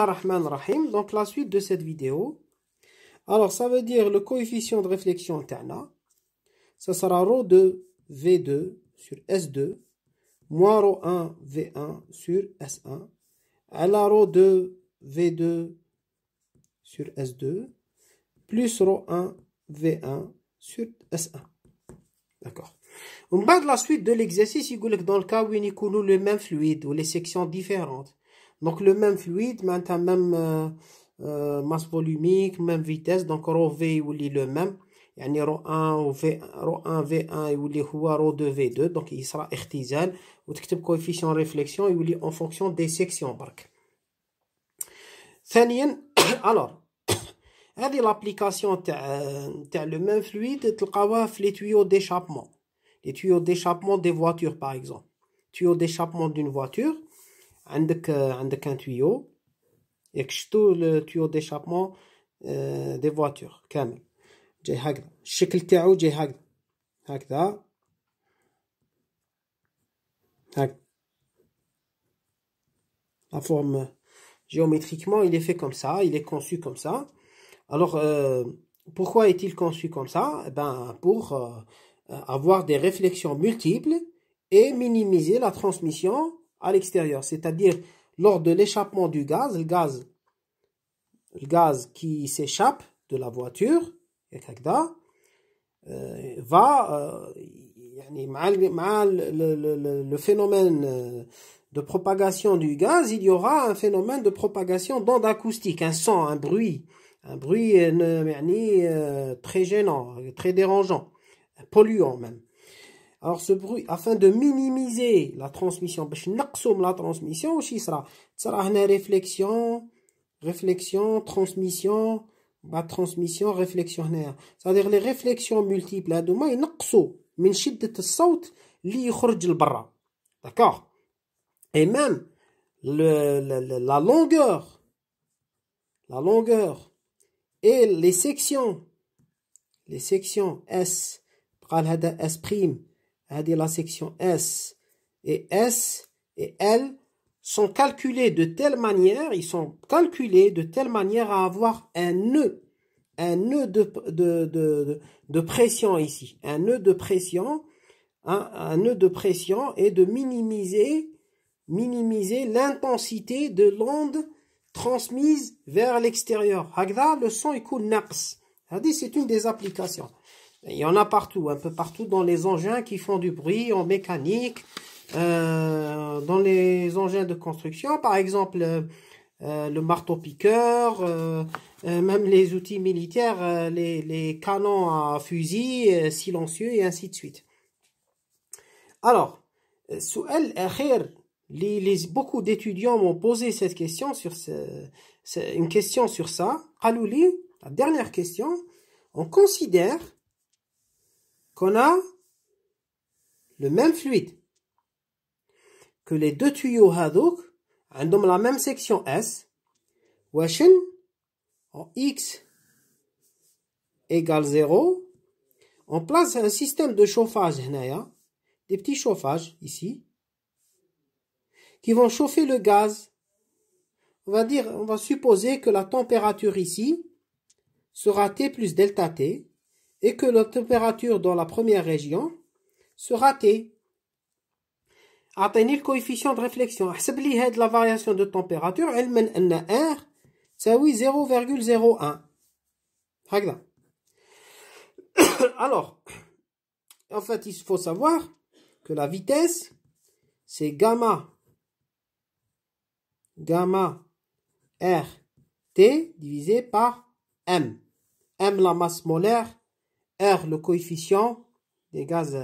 Rahman Rahim, donc la suite de cette vidéo. Alors, ça veut dire le coefficient de réflexion interna. ça sera rho 2 V2 sur S2, moins rho 1 V1 sur S1, à la rho 2 V2 sur S2, plus rho 1 V1 sur S1. D'accord. On va de la suite de l'exercice, il que dans le cas où il y a le même fluide ou les sections différentes. Donc, le même fluide, même, euh, euh, masse volumique, même vitesse. Donc, rho v, il est le même. Il y a rho 1 v, rho 1 v1, il rho 2 v2. Donc, il sera échtisal. Ou coefficient de réflexion, il est en fonction des sections, par alors. l'application, euh, le même fluide, tu le les tuyaux d'échappement. Les tuyaux d'échappement des voitures, par exemple. Tuyaux d'échappement d'une voiture. عندك عندك ان tuyau ياك شفتو التيو ديشابمون دي فواتور كامل جاي هكذا الشكل تاعو جاي هكذا هكذا la forme géométriquement, il est fait comme ça, il est conçu comme ça. Alors, euh, pourquoi est-il conçu comme ça eh ben, Pour euh, avoir des réflexions multiples et minimiser la transmission à l'extérieur, c'est-à-dire lors de l'échappement du gaz, le gaz, le gaz qui s'échappe de la voiture, euh, va, euh, le, phénomène euh, de propagation du gaz, il y aura un phénomène de propagation d'onde acoustique, un son, un bruit, un bruit très gênant, très dérangeant, polluant même. Alors ce bruit, afin de minimiser la transmission, la transmission, réflexion, réflexion, transmission, la bah, transmission, réflexionnaire. C'est-à-dire les réflexions multiples, D'accord Et même la longueur, la longueur et les sections, les sections S, بقال S Hein, la section S et S et L sont calculés de telle manière, ils sont calculés de telle manière à avoir un nœud, un nœud de, de, pression ici, un nœud de pression, hein, un nœud de pression et de minimiser, minimiser l'intensité de l'onde transmise vers l'extérieur. le son écoute naqs. C'est une des applications. Il y en a partout, un peu partout dans les engins qui font du bruit, en mécanique, euh, dans les engins de construction, par exemple euh, euh, le marteau-piqueur, même les outils militaires, les, canons à fusil, silencieux et ainsi de suite. Alors, les, les, beaucoup d'étudiants m'ont posé cette question sur une question sur ça. Alouli, la dernière question, on considère qu'on a le même fluide. Que les deux tuyaux hadouk ont la même section S. Washin en X égale 0. On place un système de chauffage, des petits chauffages ici, qui vont chauffer le gaz. On va dire, on va supposer que la température ici sera T plus delta T et que la température dans la première région sera T. le coefficient de réflexion, de la variation la variation de température, علما R, R, c'est 0.01 alors en fait il faut savoir que la vitesse c'est gamma gamma r t divisé par m m la masse molaire R, le coefficient des gaz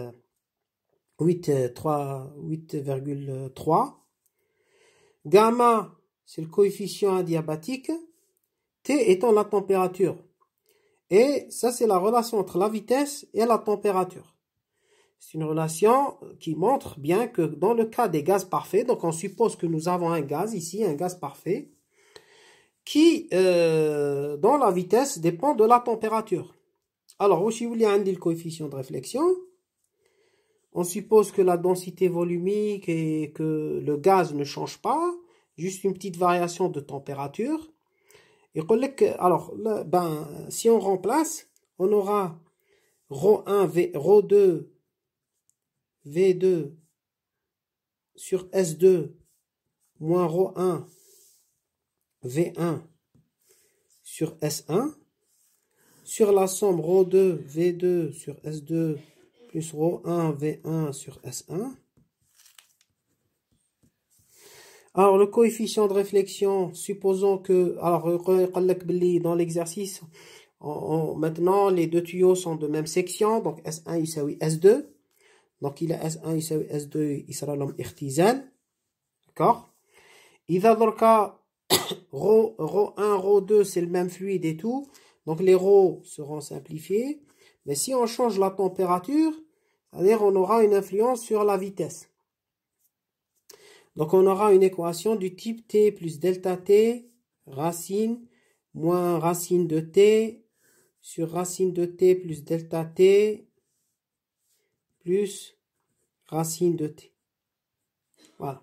8,3. Euh, euh, euh, Gamma, c'est le coefficient adiabatique. T étant la température. Et ça, c'est la relation entre la vitesse et la température. C'est une relation qui montre bien que dans le cas des gaz parfaits, donc on suppose que nous avons un gaz ici, un gaz parfait, qui, dont la vitesse dépend de la température. Alors, vous يولي le coefficient de réflexion On suppose que la densité volumique et que le gaz ne change pas, juste une petite variation de température. Et alors, ben, si on remplace, on aura rho 1 v, ρ 2 v2 sur s2 moins rho 1 v1 sur s1 sur la somme rho 2 V2 sur S2 plus rho 1 V1 sur S1. Alors, le coefficient de réflexion, supposons que, alors, dans l'exercice, maintenant, les deux tuyaux sont de même section, donc S1 S2. Donc, il a S1 S2, il sera l'homme artisan D'accord le cas, rho 1, rho 2, c'est le même fluide et tout. Donc les rho seront simplifiés. Mais si on change la température, on aura une influence sur la vitesse. Donc on aura une équation du type t plus delta t racine moins racine de t sur racine de t plus delta t plus racine de t. Voilà.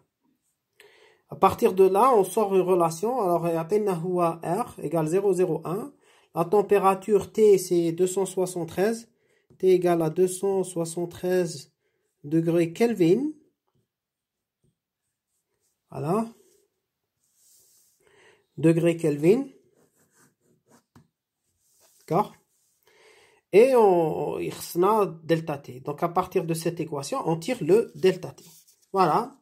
À partir de là, on sort une relation. Alors, R égale 0,01. La température T, c'est 273. T égale à 273 degrés Kelvin. Voilà. Degrés Kelvin. D'accord et on a delta t. Donc à partir de cette équation, on tire le delta t. Voilà.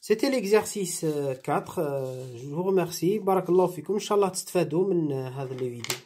C'était l'exercice 4. Euh, euh, je vous remercie. Barakallahu fikoum. Inch'Allah, min cette euh, vidéo.